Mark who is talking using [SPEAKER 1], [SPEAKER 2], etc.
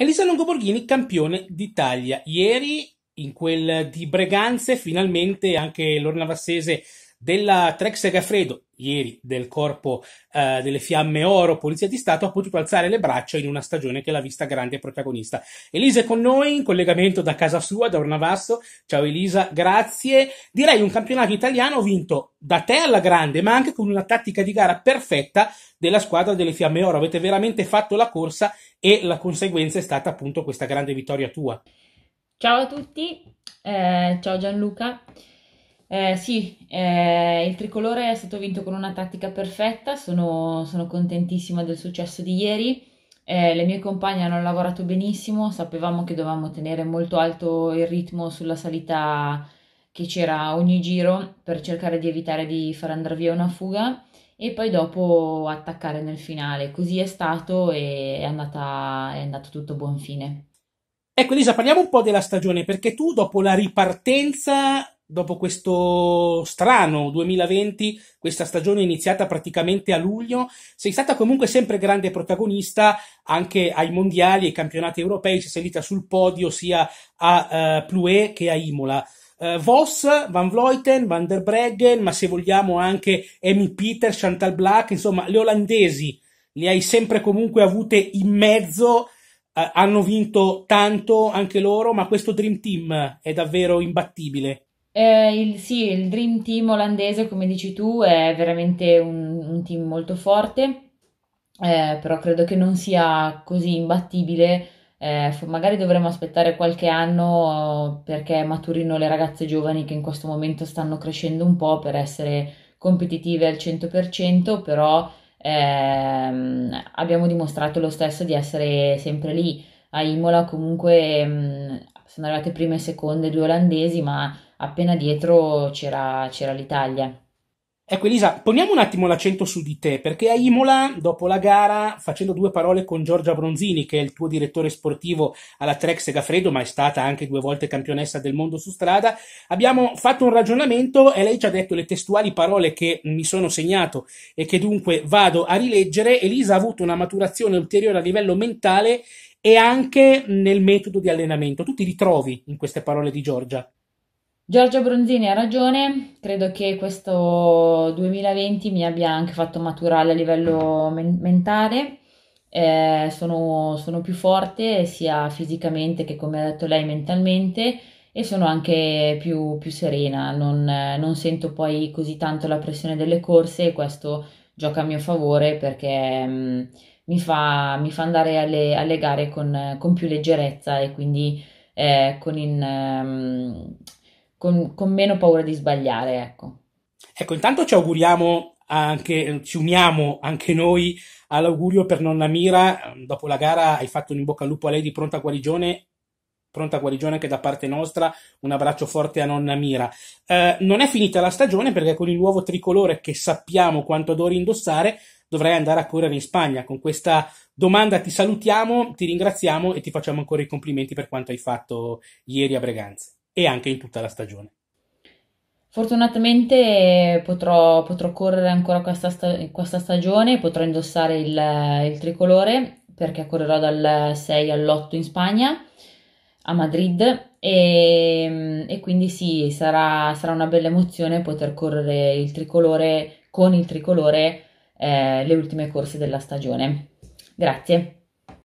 [SPEAKER 1] Elisa Longoborghini, campione d'Italia. Ieri in quel di Breganze finalmente anche Lorna Vassese della Trex Segafredo, ieri del corpo eh, delle Fiamme Oro, Polizia di Stato, ha potuto alzare le braccia in una stagione che l'ha vista grande protagonista. Elisa è con noi, in collegamento da casa sua, da Ornavasso. Ciao Elisa, grazie. Direi un campionato italiano vinto da te alla grande, ma anche con una tattica di gara perfetta della squadra delle Fiamme Oro. Avete veramente fatto la corsa e la conseguenza è stata appunto questa grande vittoria tua.
[SPEAKER 2] Ciao a tutti, eh, ciao Gianluca. Eh, sì, eh, il tricolore è stato vinto con una tattica perfetta, sono, sono contentissima del successo di ieri. Eh, le mie compagne hanno lavorato benissimo, sapevamo che dovevamo tenere molto alto il ritmo sulla salita che c'era ogni giro per cercare di evitare di far andare via una fuga e poi dopo attaccare nel finale. Così è stato e è, andata, è andato tutto a buon fine.
[SPEAKER 1] Ecco Elisa, parliamo un po' della stagione perché tu dopo la ripartenza dopo questo strano 2020, questa stagione iniziata praticamente a luglio, sei stata comunque sempre grande protagonista anche ai mondiali, ai campionati europei, sei salita sul podio sia a uh, Plouet che a Imola. Uh, eh, Voss, Van Vleuten, Van der Breggen, ma se vogliamo anche Amy Peter, Chantal Black, insomma le olandesi le hai sempre comunque avute in mezzo eh, hanno vinto tanto anche loro, ma questo Dream Team è davvero imbattibile.
[SPEAKER 2] Eh, il, sì, il Dream Team olandese, come dici tu, è veramente un, un team molto forte, eh, però credo che non sia così imbattibile. Eh, magari dovremmo aspettare qualche anno oh, perché maturino le ragazze giovani che in questo momento stanno crescendo un po' per essere competitive al 100%, però ehm, abbiamo dimostrato lo stesso di essere sempre lì. A Imola comunque mm, sono arrivate prime e seconde due olandesi, ma appena dietro c'era, c'era l'Italia. Ecco Elisa, poniamo un attimo
[SPEAKER 1] l'accento su di te, perché a Imola, dopo la gara, facendo due parole con Giorgia Bronzini, che è il tuo direttore sportivo alla Trek Segafredo, ma è stata anche due volte campionessa del mondo su strada, abbiamo fatto un ragionamento e lei ci ha detto le testuali parole che mi sono segnato e che dunque vado a rileggere. Elisa ha avuto una maturazione ulteriore a livello mentale e anche nel metodo di allenamento. Tu ti ritrovi in queste parole di Giorgia?
[SPEAKER 2] Giorgio Bronzini ha ragione, credo che questo 2020 mi abbia anche fatto maturare a livello men- mentale, eh, sono, sono, più forte sia fisicamente che come ha detto lei mentalmente e sono anche più, più serena, non, eh, non, sento poi così tanto la pressione delle corse e questo gioca a mio favore perché mh, mm, mi, fa, mi, fa, andare alle, alle gare con, con, più leggerezza e quindi eh, con in, con, con meno paura di sbagliare. Ecco.
[SPEAKER 1] ecco, intanto ci auguriamo anche, ci uniamo anche noi all'augurio per nonna Mira. Dopo la gara hai fatto un in bocca al lupo a lei di pronta guarigione pronta guarigione anche da parte nostra, un abbraccio forte a nonna Mira. Eh, non è finita la stagione perché con il nuovo tricolore che sappiamo quanto adori indossare dovrai andare a correre in Spagna. Con questa domanda ti salutiamo, ti ringraziamo e ti facciamo ancora i complimenti per quanto hai fatto ieri a Breganze e anche in tutta la stagione.
[SPEAKER 2] Fortunatamente potrò, potrò correre ancora questa, sta, questa, stagione, potrò indossare il, il tricolore perché correrò dal 6 all'8 in Spagna, a Madrid, e, e quindi sì, sarà, sarà, una bella emozione poter correre il tricolore con il tricolore eh, le ultime corse della stagione. Grazie.